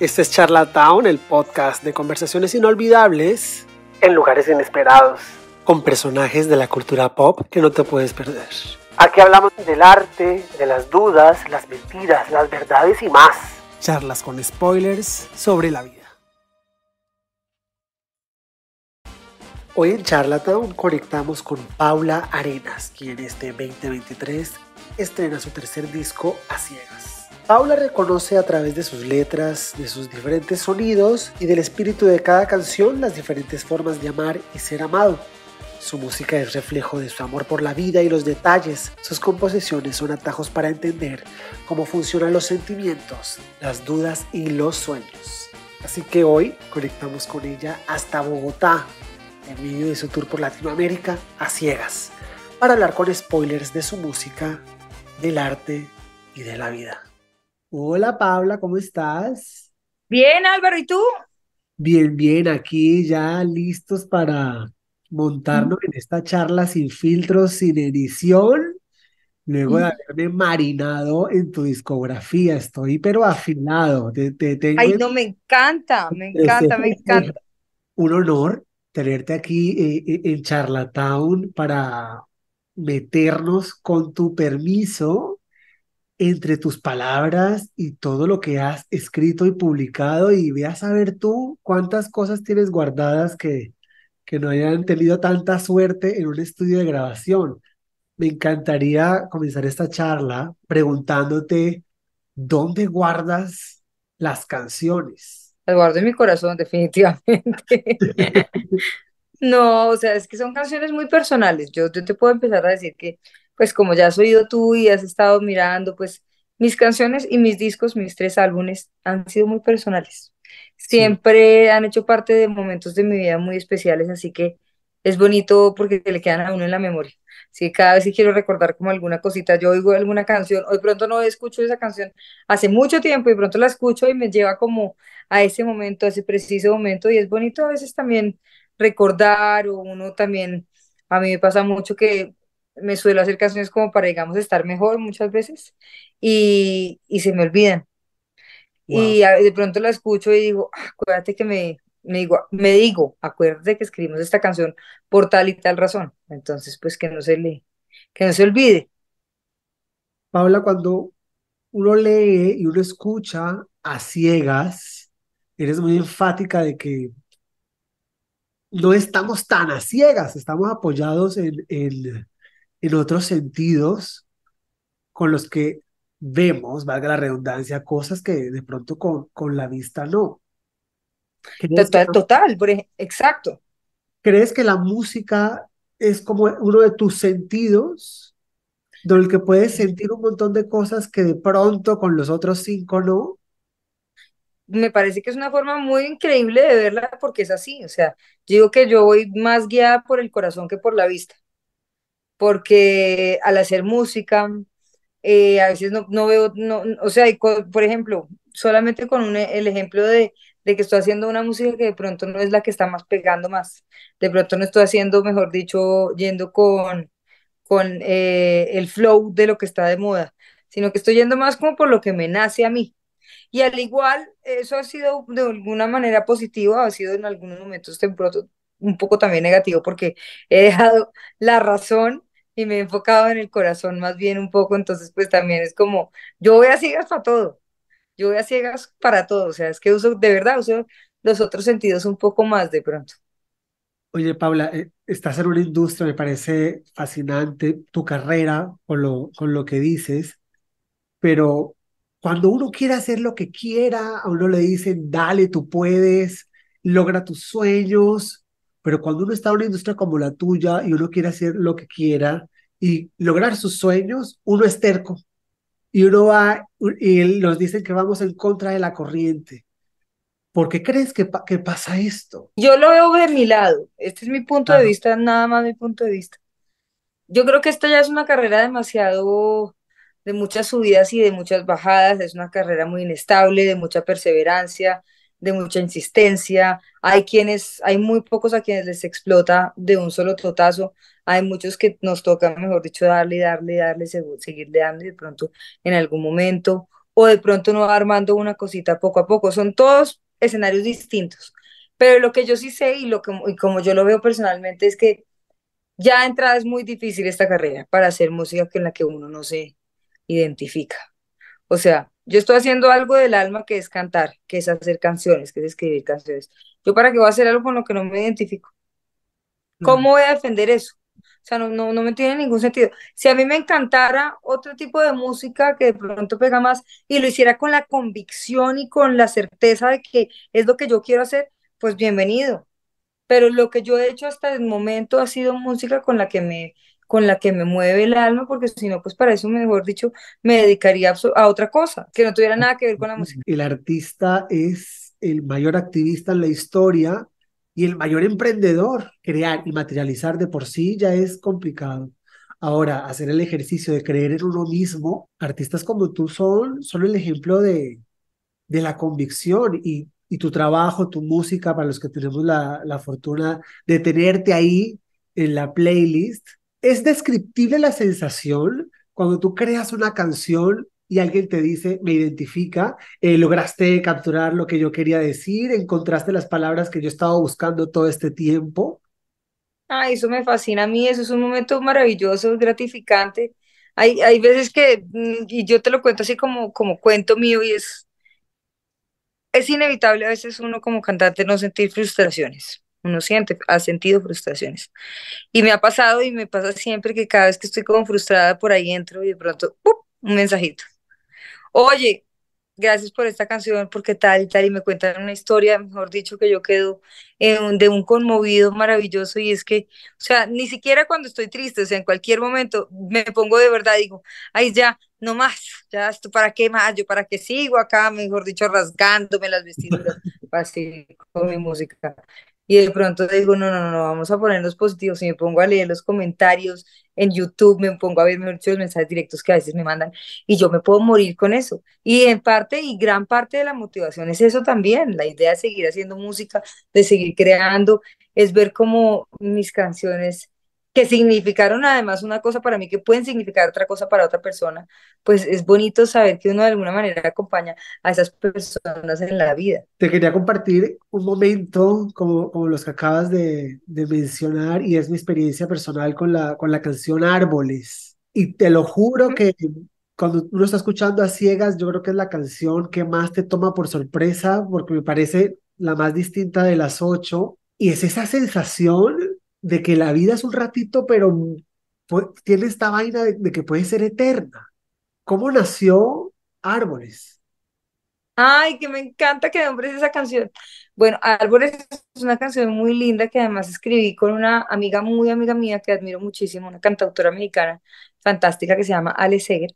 Este es Charlatown, el podcast de conversaciones inolvidables en lugares inesperados, con personajes de la cultura pop que no te puedes perder. Aquí hablamos del arte, de las dudas, las mentiras, las verdades y más. Charlas con spoilers sobre la vida. Hoy en Charlatown conectamos con Paula Arenas, quien este 2023 estrena su tercer disco a ciegas. Paula reconoce a través de sus letras, de sus diferentes sonidos y del espíritu de cada canción las diferentes formas de amar y ser amado. Su música es reflejo de su amor por la vida y los detalles. Sus composiciones son atajos para entender cómo funcionan los sentimientos, las dudas y los sueños. Así que hoy conectamos con ella hasta Bogotá, en medio de su tour por Latinoamérica a ciegas, para hablar con spoilers de su música, del arte y de la vida. Hola Paula, ¿cómo estás? Bien, Álvaro, ¿y tú? Bien, bien, aquí ya listos para montarnos en esta charla sin filtros, sin edición, luego de haberme marinado en tu discografía. Estoy pero afinado. Ay, no, me encanta, me encanta, me encanta. Un honor tenerte aquí eh, eh, en Charlatown para meternos con tu permiso entre tus palabras y todo lo que has escrito y publicado y ve a saber tú cuántas cosas tienes guardadas que, que no hayan tenido tanta suerte en un estudio de grabación. Me encantaría comenzar esta charla preguntándote dónde guardas las canciones. Las guardo en mi corazón, definitivamente. no, o sea, es que son canciones muy personales. Yo, yo te puedo empezar a decir que pues como ya has oído tú y has estado mirando, pues mis canciones y mis discos, mis tres álbumes, han sido muy personales. Siempre han hecho parte de momentos de mi vida muy especiales, así que es bonito porque le quedan a uno en la memoria. Así que cada vez que quiero recordar como alguna cosita, yo oigo alguna canción, hoy pronto no escucho esa canción hace mucho tiempo y pronto la escucho y me lleva como a ese momento, a ese preciso momento y es bonito a veces también recordar o uno también, a mí me pasa mucho que me suelo hacer canciones como para, digamos, estar mejor muchas veces y, y se me olvidan. Y de pronto la escucho y digo, ah, acuérdate que me, me, digo, me digo, acuérdate que escribimos esta canción por tal y tal razón. Entonces, pues que no se le, que no se olvide. Paula, cuando uno lee y uno escucha a ciegas, eres muy enfática de que no estamos tan a ciegas, estamos apoyados en, en, en otros sentidos con los que vemos, valga la redundancia, cosas que de pronto con, con la vista no. Total, total, exacto. ¿Crees que la música es como uno de tus sentidos, donde que puedes sentir un montón de cosas que de pronto con los otros cinco no? Me parece que es una forma muy increíble de verla porque es así, o sea, digo que yo voy más guiada por el corazón que por la vista porque al hacer música, eh, a veces no, no veo, no, o sea, por ejemplo, solamente con un, e, el ejemplo de, de que estoy haciendo una música que de pronto no es la que está más pegando más, de pronto no estoy haciendo, mejor dicho, yendo con, con eh, el flow de lo que está de moda, sino que estoy yendo más como por lo que me nace a mí. Y al igual, eso ha sido de alguna manera positivo, ha sido en algunos momentos de pronto un poco también negativo, porque he dejado la razón y me he enfocado en el corazón más bien un poco, entonces pues también es como, yo voy a ciegas para todo, yo voy a ciegas para todo, o sea, es que uso, de verdad, uso los otros sentidos un poco más de pronto. Oye, Paula, eh, estás en una industria, me parece fascinante tu carrera con lo, con lo que dices, pero cuando uno quiere hacer lo que quiera, a uno le dicen, dale, tú puedes, logra tus sueños, pero cuando uno está en una industria como la tuya y uno quiere hacer lo que quiera y lograr sus sueños, uno es terco. Y uno va, y nos dicen que vamos en contra de la corriente. ¿Por qué crees que, pasa esto? Yo lo veo de mi lado. Este es mi punto de vista, nada más mi punto de vista. Yo creo que esta ya es una carrera demasiado de muchas subidas y de muchas bajadas. Es una carrera muy inestable, de mucha perseverancia, de mucha insistencia, hay quienes, hay muy pocos a quienes les explota de un solo trotazo, hay muchos que nos toca, mejor dicho, darle, darle, darle, seguirle dando y de pronto en algún momento, o de pronto no armando una cosita poco a poco, son todos escenarios distintos, pero lo que yo sí sé y, lo que, como yo lo veo personalmente es que ya entrada es muy difícil esta carrera para hacer música en la que uno no se identifica. O sea, yo estoy haciendo algo del alma que es cantar, que es hacer canciones, que es escribir canciones. ¿Yo para qué voy a hacer algo con lo que no me identifico? Mm. ¿Cómo voy a defender eso? O sea, no, no, me tiene ningún sentido. Si a mí me encantara otro tipo de música que de pronto pega más y lo hiciera con la convicción y con la certeza de que es lo que yo quiero hacer, pues bienvenido. Pero lo que yo he hecho hasta el momento ha sido música con la que me con la que me mueve el alma, porque si no, pues para eso, mejor dicho, me dedicaría a otra cosa, que no tuviera nada que ver con la música. El artista es el mayor activista en la historia y el mayor emprendedor. Crear y materializar de por sí ya es complicado. Ahora, hacer el ejercicio de creer en uno mismo, artistas como tú son, son el ejemplo de, de la convicción y, tu trabajo, tu música, para los que tenemos la, la fortuna de tenerte ahí en la playlist, es descriptible la sensación cuando tú creas una canción y alguien te dice, me identifica, eh, lograste capturar lo que yo quería decir, encontraste las palabras que yo estaba buscando todo este tiempo. Ah, eso me fascina a mí, eso es un momento maravilloso, gratificante. Hay, hay veces que, mm, y yo te lo cuento así como, como cuento mío, y es, es inevitable a veces uno como cantante no sentir frustraciones uno siente, ha sentido frustraciones. Y me ha pasado y me pasa siempre que cada vez que estoy como frustrada por ahí entro y de pronto, un mensajito. Oye, gracias por esta canción, porque tal y tal, y me cuentan una historia, mejor dicho, que yo quedo de un conmovido maravilloso, y es que, o sea, ni siquiera cuando estoy triste, o sea, en cualquier momento me pongo de verdad, digo, ay, ya, no más, ya, esto para qué más, yo para qué sigo acá, mejor dicho, rasgándome las vestiduras, así con mi música y de pronto digo, no, no, no, vamos a poner los positivos, y me pongo a leer los comentarios en YouTube, me pongo a ver muchos mensajes directos que a veces me mandan, y yo me puedo morir con eso. Y en parte, y gran parte de la motivación es eso también, la idea de seguir haciendo música, de seguir creando, es ver cómo mis canciones que significaron además una cosa para mí, que pueden significar otra cosa para otra persona, pues es bonito saber que uno de alguna manera acompaña a esas personas en la vida. Te quería compartir un momento como, como los que acabas de, de, mencionar y es mi experiencia personal con la, con la canción Árboles. Y te lo juro que cuando uno está escuchando a ciegas, yo creo que es la canción que más te toma por sorpresa porque me parece la más distinta de las ocho. Y es esa sensación de que la vida es un ratito, pero tiene esta vaina de, que puede ser eterna. ¿Cómo nació Árboles? Ay, que me encanta que nombres esa canción. Bueno, Árboles es una canción muy linda que además escribí con una amiga muy amiga mía que admiro muchísimo, una cantautora mexicana fantástica que se llama Ale Seger,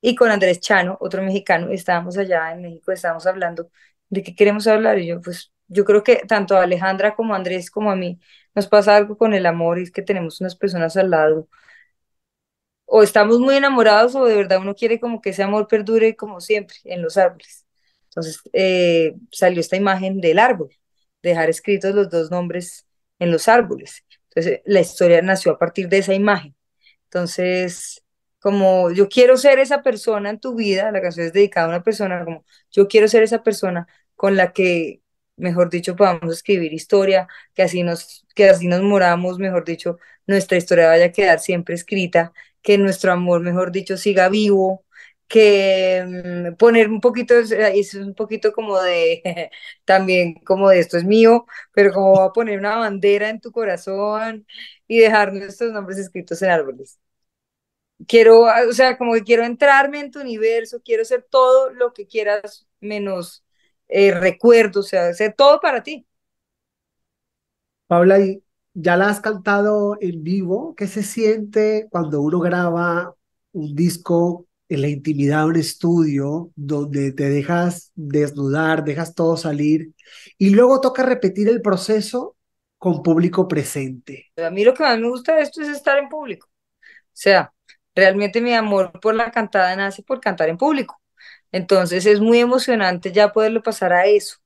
y con Andrés Chano, otro mexicano, estábamos allá en México, estábamos hablando de qué queremos hablar y yo pues yo creo que tanto a Alejandra como Andrés como a mí nos pasa algo con el amor y es que tenemos unas personas al lado. O estamos muy enamorados o de verdad uno quiere como que ese amor perdure como siempre en los árboles. Entonces eh, salió esta imagen del árbol, dejar escritos los dos nombres en los árboles. Entonces la historia nació a partir de esa imagen. Entonces, como yo quiero ser esa persona en tu vida, la canción es dedicada a una persona, como yo quiero ser esa persona con la que mejor dicho, podamos escribir historia, que así nos, que así nos moramos, mejor dicho, nuestra historia vaya a quedar siempre escrita, que nuestro amor, mejor dicho, siga vivo, que mm, poner un poquito, es un poquito como de, también como de esto es mío, pero como a poner una bandera en tu corazón y dejar nuestros nombres escritos en árboles. Quiero, o sea, como que quiero entrarme en tu universo, quiero ser todo lo que quieras menos Recuerdo, eh, recuerdos, o sea, todo para ti. Paula, ya la has cantado en vivo. ¿Qué se siente cuando uno graba un disco en la intimidad de un estudio donde te dejas desnudar, dejas todo salir y luego toca repetir el proceso con público presente? A mí lo que más me gusta de esto es estar en público. O sea, realmente mi amor por la cantada nace por cantar en público. Entonces es muy emocionante ya poderlo pasar a eso.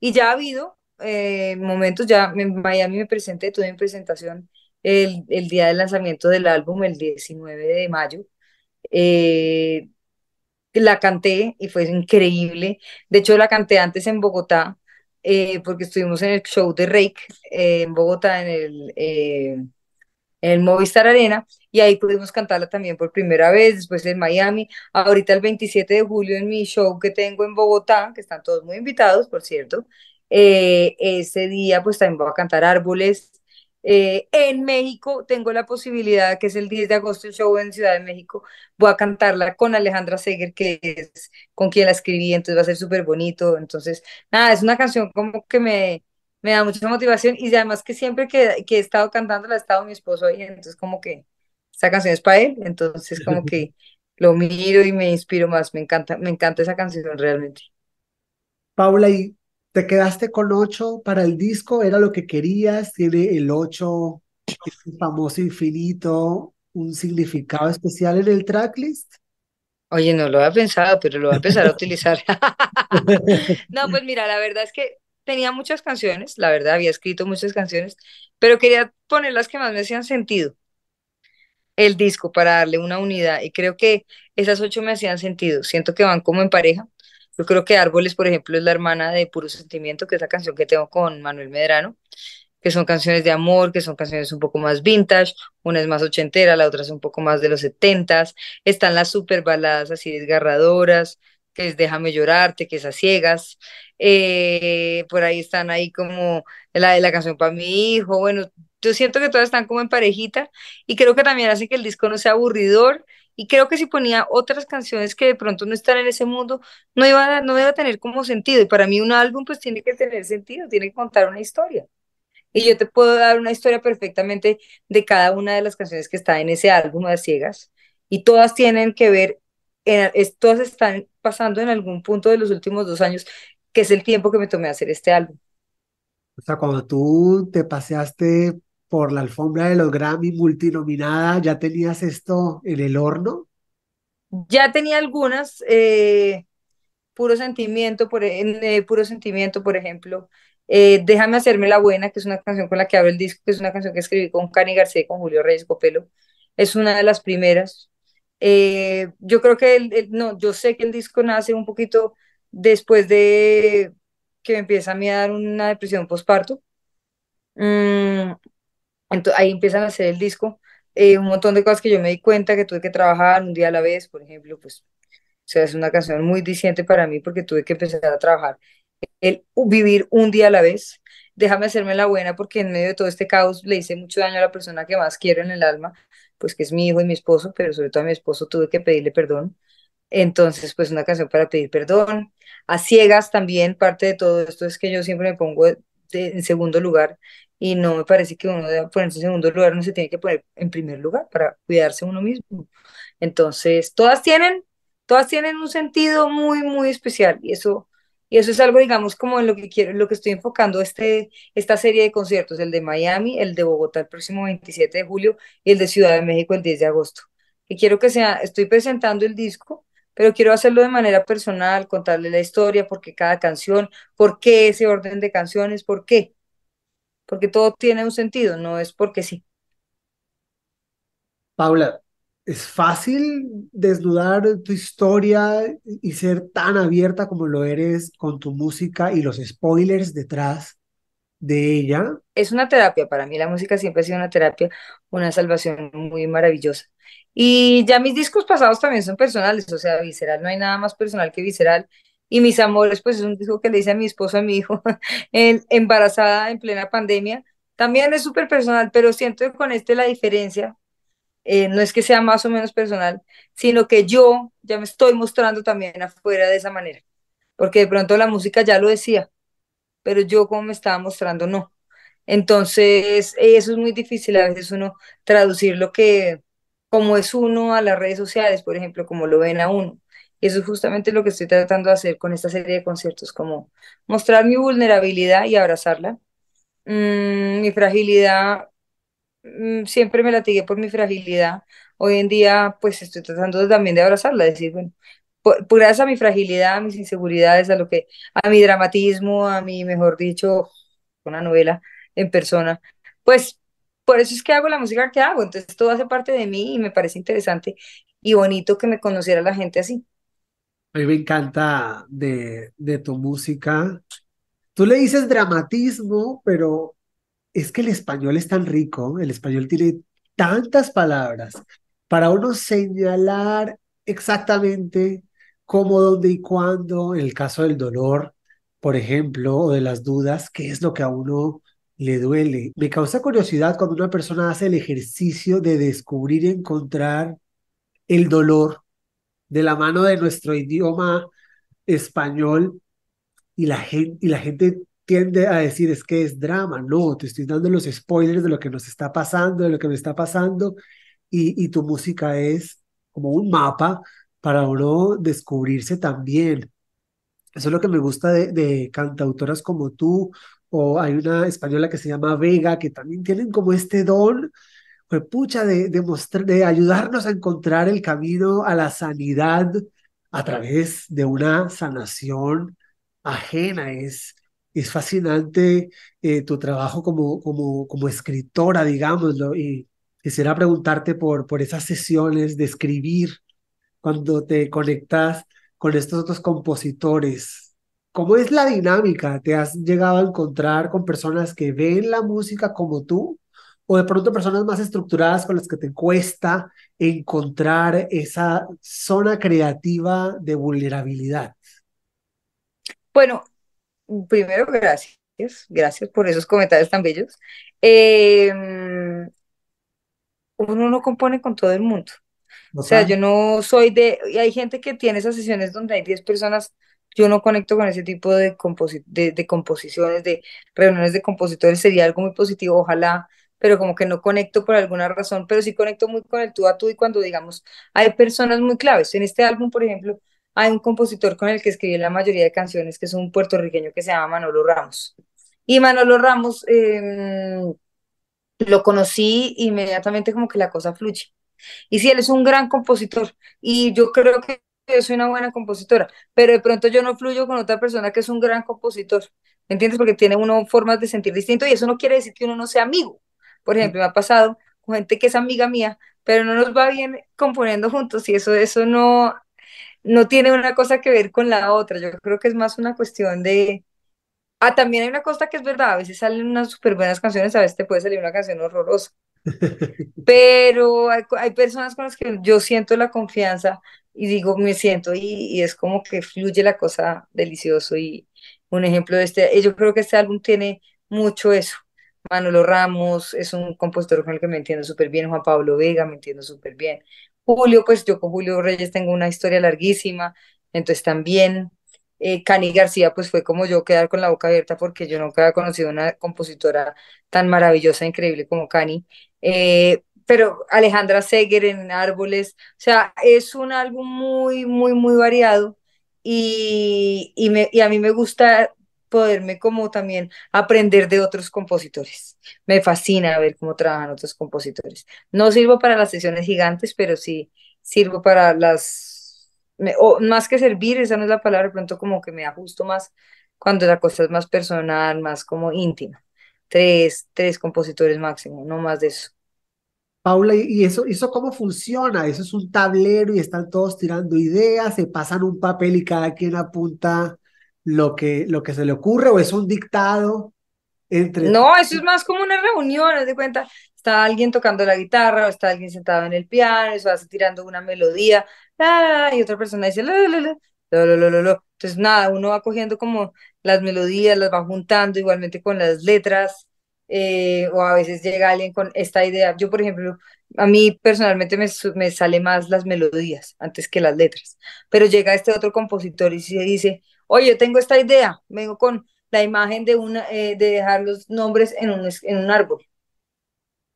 Y ya ha habido eh, momentos, ya en Miami me presenté, tuve mi presentación el, día del lanzamiento del álbum, el 19 de mayo. Eh, la canté y fue increíble. De hecho, la canté antes en Bogotá, eh, porque estuvimos en el show de Rake en Bogotá, en el en Movistar Arena y ahí pudimos cantarla también por primera vez, después en Miami, ahorita el 27 de julio en mi show que tengo en Bogotá, que están todos muy invitados, por cierto, eh, ese día pues también voy a cantar Árboles. Eh, en México tengo la posibilidad, que es el 10 de agosto, el show en Ciudad de México, voy a cantarla con Alejandra Seger, que es con quien la escribí, entonces va a ser súper bonito. Entonces, nada, es una canción como que me, me da mucha motivación y además que siempre que, que he estado cantando la ha estado mi esposo ahí, entonces como que esa canción es para él, entonces como que lo miro y me inspiro más, me encanta, me encanta esa canción realmente. Paula, ¿y te quedaste con 8 para el disco? ¿Era lo que querías? ¿Tiene el 8, el famoso infinito, un significado especial en el tracklist? Oye, no lo había pensado, pero lo voy a empezar a utilizar. no, pues mira, la verdad es que tenía muchas canciones, la verdad, había escrito muchas canciones, pero quería poner las que más me hacían sentido el disco para darle una unidad y creo que esas ocho me hacían sentido, siento que van como en pareja. Yo creo que Árboles, por ejemplo, es la hermana de Puro Sentimiento, que es la canción que tengo con Manuel Medrano, que son canciones de amor, que son canciones un poco más vintage, una es más ochentera, la otra es un poco más de los setentas, están las super baladas así desgarradoras, que es Déjame llorarte, que es a ciegas. Eh, por ahí están ahí como la de la canción para mi hijo. Bueno, yo siento que todas están como en parejita y creo que también hace que el disco no sea aburridor y creo que si ponía otras canciones que de pronto no están en ese mundo, no iba a, no iba a tener como sentido. Y para mí un álbum pues tiene que tener sentido, tiene que contar una historia. Y yo te puedo dar una historia perfectamente de cada una de las canciones que está en ese álbum de ciegas. Y todas tienen que ver, todas están pasando en algún punto de los últimos dos años, que es el tiempo que me tomé a hacer este álbum. O sea, cuando tú te paseaste por la alfombra de los Grammy multinominada, ¿ya tenías esto en el horno? Ya tenía algunas, eh, puro sentimiento, por, e, eh, puro sentimiento, por ejemplo. Eh, Déjame hacerme la buena, que es una canción con la que abro el disco, que es una canción que escribí con Cani García y con Julio Reyes Copelo. Es una de las primeras. Eh, yo creo que, el, no, yo sé que el disco nace un poquito después de que me empieza a mí a dar una depresión postparto. Mm, ahí empiezan a hacer el disco. Eh, un montón de cosas que yo me di cuenta que tuve que trabajar un día a la vez, por ejemplo, pues, o sea, es una canción muy disidente para mí porque tuve que empezar a trabajar el vivir un día a la vez. Déjame hacerme la buena porque en medio de todo este caos le hice mucho daño a la persona que más quiero en el alma pues que es mi hijo y mi esposo, pero sobre todo a mi esposo tuve que pedirle perdón. Entonces, pues una canción para pedir perdón. A ciegas también, parte de todo esto es que yo siempre me pongo en segundo lugar y no me parece que uno debe ponerse en segundo lugar, no se tiene que poner en primer lugar para cuidarse uno mismo. Entonces, todas tienen, todas tienen un sentido muy, muy especial y eso y eso es algo, digamos, como en lo que lo que estoy enfocando este, esta serie de conciertos, el de Miami, el de Bogotá el próximo 27 de julio y el de Ciudad de México el 10 de agosto. Y quiero que sea, estoy presentando el disco, pero quiero hacerlo de manera personal, contarle la historia, por qué cada canción, por qué ese orden de canciones, por qué. Porque todo tiene un sentido, no es porque sí. Paula, es fácil desnudar tu historia y ser tan abierta como lo eres con tu música y los spoilers detrás de ella. Es una terapia, para mí la música siempre ha sido una terapia, una salvación muy maravillosa. Y ya mis discos pasados también son personales, o sea, visceral, no hay nada más personal que visceral. Y mis amores, pues es un disco que le hice a mi esposo, a mi hijo, en, embarazada en plena pandemia. También es súper personal, pero siento con este la diferencia, eh, no es que sea más o menos personal, sino que yo ya me estoy mostrando también afuera de esa manera, porque de pronto la música ya lo decía, pero yo como me estaba mostrando no. Entonces, eso es muy difícil a veces uno traducir lo que, como es uno a las redes sociales, por ejemplo, como lo ven a uno. Y eso es justamente lo que estoy tratando de hacer con esta serie de conciertos, como mostrar mi vulnerabilidad y abrazarla, mm, mi fragilidad Mm, siempre me latigué por mi fragilidad. Hoy en día, pues estoy tratando también de abrazarla, decir, bueno, por, pues, gracias a mi fragilidad, a mis inseguridades, a lo que, a mi dramatismo, a mi, mejor dicho, una novela en persona, pues por eso es que hago la música que hago. Entonces todo hace parte de mí y me parece interesante y bonito que me conociera la gente así. A mí me encanta de, de tu música. Tú le dices dramatismo, pero es que el español es tan rico, el español tiene tantas palabras para uno señalar exactamente cómo, dónde y cuándo, en el caso del dolor, por ejemplo, o de las dudas, qué es lo que a uno le duele. Me causa curiosidad cuando una persona hace el ejercicio de descubrir y encontrar el dolor de la mano de nuestro idioma español y la gente, y la gente tiende a decir es que es drama, no, te estoy dando los spoilers de lo que nos está pasando, de lo que me está pasando, y, tu música es como un mapa para uno descubrirse también. Eso es lo que me gusta de, cantautoras como tú, o hay una española que se llama Vega, que también tienen como este don, pues, pucha, de, de ayudarnos a encontrar el camino a la sanidad a través de una sanación ajena. Es, es fascinante eh, tu trabajo como, como, como escritora, digámoslo, y quisiera preguntarte por, por esas sesiones de escribir cuando te conectas con estos otros compositores. ¿Cómo es la dinámica? ¿Te has llegado a encontrar con personas que ven la música como tú? ¿O de pronto personas más estructuradas con las que te cuesta encontrar esa zona creativa de vulnerabilidad? Bueno, primero, gracias. Gracias por esos comentarios tan bellos. Em, uno no compone con todo el mundo. O sea, yo no soy de... Y hay gente que tiene esas sesiones donde hay 10 personas. Yo no conecto con ese tipo de, de, de, composiciones, de reuniones de compositores. Sería algo muy positivo, ojalá, pero como que no conecto por alguna razón. Pero sí conecto muy con el tú a tú y cuando, digamos, hay personas muy claves. En este álbum, por ejemplo, hay un compositor con el que escribí la mayoría de canciones, que es un puertorriqueño que se llama Manolo Ramos. Y Manolo Ramos em, lo conocí inmediatamente como que la cosa fluye. Y si él es un gran compositor y yo creo que yo soy una buena compositora, pero de pronto yo no fluyo con otra persona que es un gran compositor, ¿me entiendes? Porque tiene uno formas de sentir distinto y eso no quiere decir que uno no sea amigo. Por ejemplo, me ha pasado con gente que es amiga mía, pero no nos va bien componiendo juntos y eso, eso no, no tiene una cosa que ver con la otra. Yo creo que es más una cuestión de... Ah, también hay una cosa que es verdad, a veces salen unas súper buenas canciones, a veces te puede salir una canción horrorosa. Pero hay, personas con las que yo siento la confianza y digo, me siento y, es como que fluye la cosa delicioso. Y un ejemplo de este, eh, yo creo que este álbum tiene mucho eso. Manolo Ramos es un compositor con el que me entiendo súper bien, Juan Pablo Vega me entiendo súper bien, Julio, pues yo con Julio Reyes tengo una historia larguísima, entonces también eh, Cani García, pues fue como yo quedar con la boca abierta porque yo nunca había conocido una compositora tan maravillosa, e increíble como Cani. Eh, pero Alejandra Seger en Árboles, o sea, es un álbum muy, muy, muy variado y, me, y a mí me gusta poderme como también aprender de otros compositores. Me fascina ver cómo trabajan otros compositores. No sirvo para las sesiones gigantes, pero sí sirvo para las, o más que servir, esa no es la palabra, pronto como que me ajusto más cuando la cosa es más personal, más como íntima. Tres, tres compositores máximo, no más de eso. Paula, ¿y eso, eso cómo funciona? Eso es un tablero y están todos tirando ideas, se pasan un papel y cada quien apunta lo que, lo que se le ocurre o es un dictado entre... No, eso es más como una reunión, haz de cuenta, está alguien tocando la guitarra o está alguien sentado en el piano, eso hace tirando una melodía, y otra persona dice, entonces nada, uno va cogiendo como las melodías, las va juntando igualmente con las letras, eh, o a veces llega alguien con esta idea. Yo, por ejemplo, a mí personalmente me, me sale más las melodías antes que las letras, pero llega este otro compositor y se dice, oye, tengo esta idea, vengo con la imagen de, una, eh, de dejar los nombres en un, en un árbol.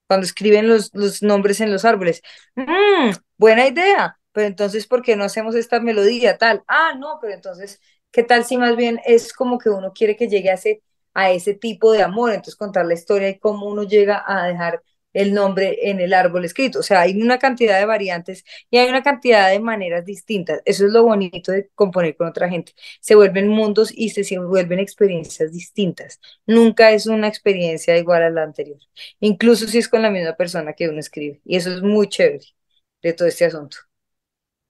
Cuando escriben los, los nombres en los árboles. Mm, buena idea, pero entonces, ¿por qué no hacemos esta melodía tal? Ah, no, pero entonces, ¿qué tal si más bien es como que uno quiere que llegue a ese, a ese tipo de amor? Entonces, contar la historia y cómo uno llega a dejar el nombre en el árbol escrito. O sea, hay una cantidad de variantes y hay una cantidad de maneras distintas. Eso es lo bonito de componer con otra gente. Se vuelven mundos y se vuelven experiencias distintas. Nunca es una experiencia igual a la anterior, incluso si es con la misma persona que uno escribe. Y eso es muy chévere de todo este asunto.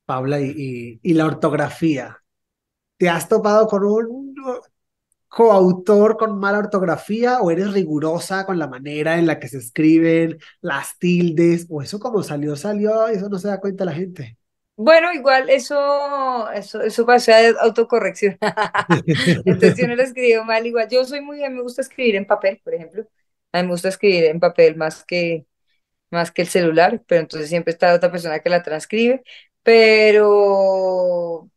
Paula, y, y, y la ortografía. ¿Te has topado con un, coautor con mala ortografía o eres rigurosa con la manera en la que se escriben las tildes o eso como salió, salió, eso no se da cuenta la gente. Bueno, igual eso, eso, eso pasa de autocorrección. Entonces yo no lo escribo mal, igual yo soy muy, a me gusta escribir en papel, por ejemplo. A mí me gusta escribir en papel más que, más que el celular, pero entonces siempre está otra persona que la transcribe. Pero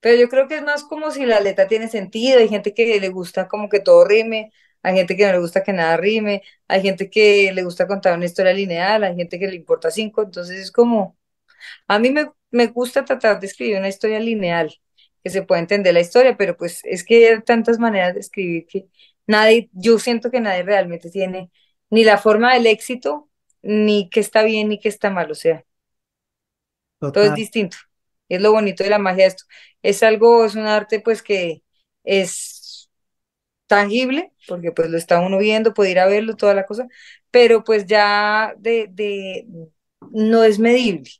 pero yo creo que es más como si la letra tiene sentido, hay gente que le gusta como que todo rime, hay gente que no le gusta que nada rime, hay gente que le gusta contar una historia lineal, hay gente que le importa cinco, entonces es como, a mí me, gusta tratar de escribir una historia lineal, que se pueda entender la historia, pero pues es que hay tantas maneras de escribir que nadie, yo siento que nadie realmente tiene ni la forma del éxito, ni que está bien, ni que está mal, o sea, todo es distinto. Es lo bonito de la magia esto. Es algo, es un arte pues que es tangible, porque pues lo está uno viendo, puede ir a verlo, toda la cosa, pero pues ya de, no es medible.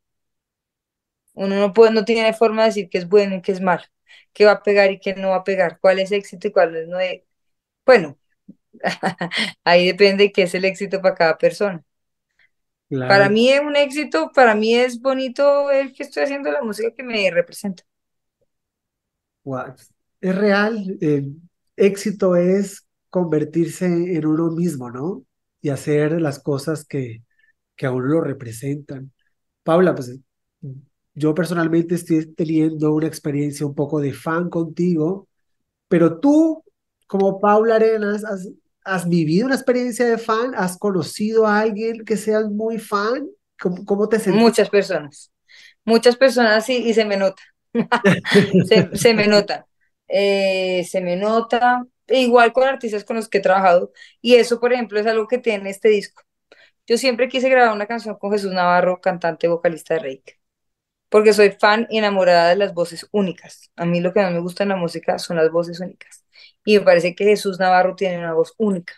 Uno no, puede, no tiene forma de decir que es bueno y que es malo, que va a pegar y que no va a pegar, cuál es éxito y cuál no es. Bueno, ahí depende qué es el éxito para cada persona. Para mí es un éxito, para mí es bonito ver que estoy haciendo la música que me representa. Es real, éxito es convertirse en uno mismo, ¿no? Y hacer las cosas que, que a uno lo representan. Paula, pues yo personalmente estoy teniendo una experiencia un poco de fan contigo, pero tú, como Paula Arenas, has ¿Has vivido una experiencia de fan? ¿Has conocido a alguien que sea muy fan? ¿Cómo, te sientes? Muchas personas, muchas personas y, y se me nota, se, me nota, eh, se me nota, e igual con artistas con los que he trabajado y eso, por ejemplo, es algo que tiene este disco. Yo siempre quise grabar una canción con Jesús Navarro, cantante vocalista de Reiki porque soy fan y enamorada de las voces únicas. A mí lo que más me gusta en la música son las voces únicas y me parece que Jesús Navarro tiene una voz única.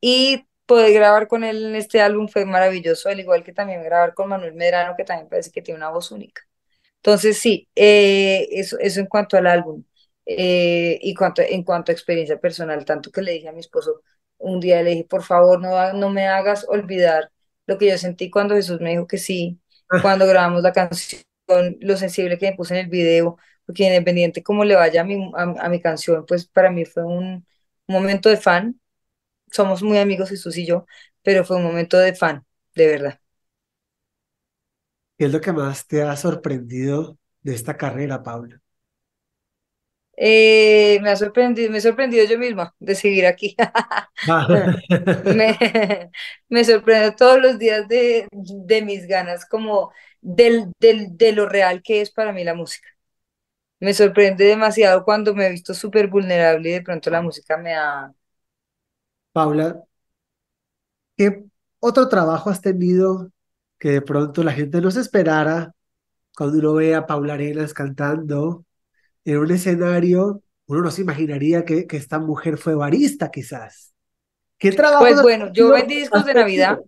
Y poder grabar con él en este álbum fue maravilloso, al igual que también grabar con Manuel Medrano, que también parece que tiene una voz única. Entonces, sí, eh, eso, eso en cuanto al álbum eh, y cuanto, en cuanto a experiencia personal, tanto que le dije a mi esposo, un día le dije, por favor, no, no me hagas olvidar lo que yo sentí cuando Jesús me dijo que sí, ah. cuando grabamos la canción, lo sensible que me puse en el video, porque independiente cómo le vaya a mi, a, mi canción, pues para mí fue un, momento de fan. Somos muy amigos Jesús y yo, pero fue un momento de fan, de verdad. ¿Qué es lo que más te ha sorprendido de esta carrera, Paula? Eh, me ha sorprendido, me he sorprendido yo misma de seguir aquí. Ah. me, me sorprende todos los días de, mis ganas, como del, de lo real que es para mí la música me sorprende demasiado cuando me he visto súper vulnerable y de pronto la ah. música me ha... Paula, ¿qué otro trabajo has tenido que de pronto la gente los esperara cuando uno ve a Paula Arenas cantando en un escenario? Uno no se imaginaría que, que esta mujer fue barista quizás. ¿Qué pues trabajo? Pues bueno, yo vendí discos de Navidad,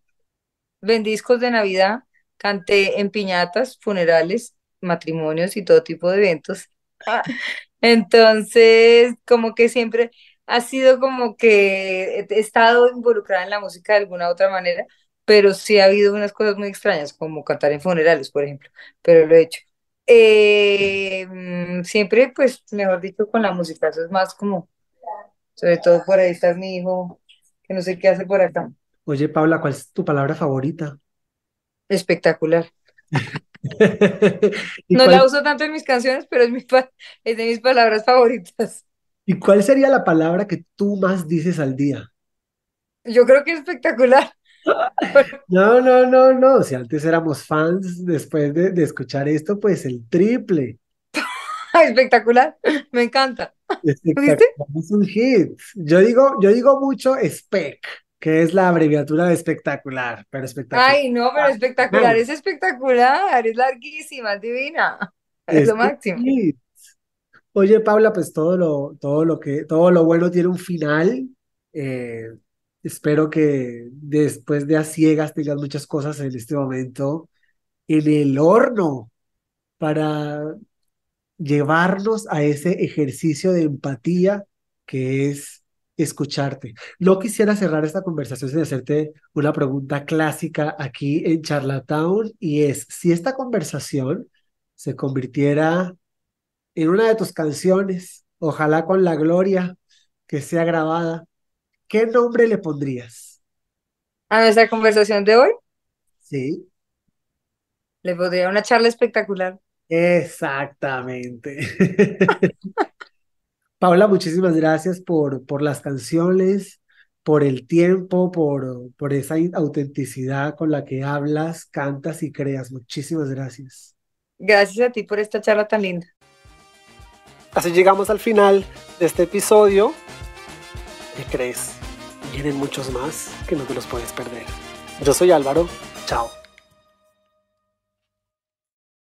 vendí discos de Navidad, canté en piñatas, funerales, matrimonios y todo tipo de eventos. Entonces, como que siempre ha sido como que he estado involucrada en la música de alguna otra manera, pero sí ha habido unas cosas muy extrañas, como cantar en funerales, por ejemplo, pero lo he hecho. Eh, mm, siempre, pues, mejor dicho, con la música, eso es más como, sobre todo por ahí está mi hijo, que no sé qué hace por acá. Oye, Paula, ¿cuál es tu palabra favorita? Espectacular. no la uso tanto en mis canciones, pero es, mi es de mis palabras favoritas. ¿Y cuál sería la palabra que tú más dices al día? Yo creo que es espectacular. No, no, no, no. Si antes éramos fans, después de, escuchar esto, pues el triple. espectacular, me encanta. Es un hit. Yo digo, yo digo mucho spec que es la abreviatura de espectacular, pero espectacular. Ay, no, pero ah, espectacular, es espectacular, es larguísima, divina. Es, lo máximo. Oye, Paula, pues todo lo, todo lo que, todo lo bueno tiene un final. Eh, espero que después de a ciegas tengas muchas cosas en este momento en el horno para llevarnos a ese ejercicio de empatía que es escucharte. No quisiera cerrar esta conversación sin hacerte una pregunta clásica aquí en Charlatown y es, si esta conversación se convirtiera en una de tus canciones, ojalá con la gloria que sea grabada, ¿qué nombre le pondrías? A nuestra conversación de hoy. Sí. Le pondría una charla espectacular. Exactamente. Paula, muchísimas gracias por, por las canciones, por el tiempo, por, por esa autenticidad con la que hablas, cantas y creas. Muchísimas gracias. Gracias a ti por esta charla tan linda. Así llegamos al final de este episodio. ¿Qué crees? Vienen muchos más que no te los puedes perder. Yo soy Álvaro. Chao.